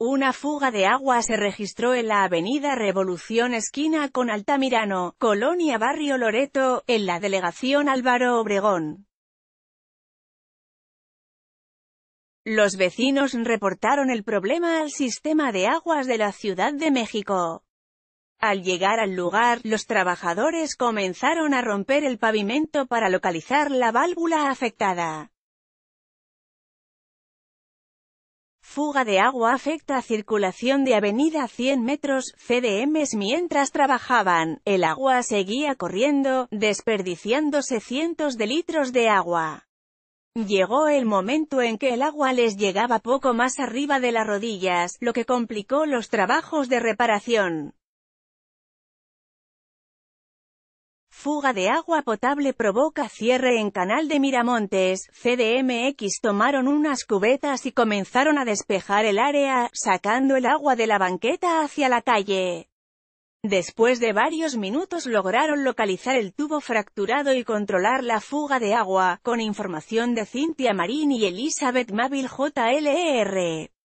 Una fuga de agua se registró en la avenida Revolución esquina con Altamirano, Colonia Barrio Loreto, en la delegación Álvaro Obregón. Los vecinos reportaron el problema al sistema de aguas de la Ciudad de México. Al llegar al lugar, los trabajadores comenzaron a romper el pavimento para localizar la válvula afectada. fuga de agua afecta a circulación de avenida 100 metros, CDMs mientras trabajaban, el agua seguía corriendo, desperdiciándose cientos de litros de agua. Llegó el momento en que el agua les llegaba poco más arriba de las rodillas, lo que complicó los trabajos de reparación. Fuga de agua potable provoca cierre en Canal de Miramontes, CDMX tomaron unas cubetas y comenzaron a despejar el área, sacando el agua de la banqueta hacia la calle. Después de varios minutos lograron localizar el tubo fracturado y controlar la fuga de agua, con información de Cintia Marín y Elizabeth Mabil JLR. E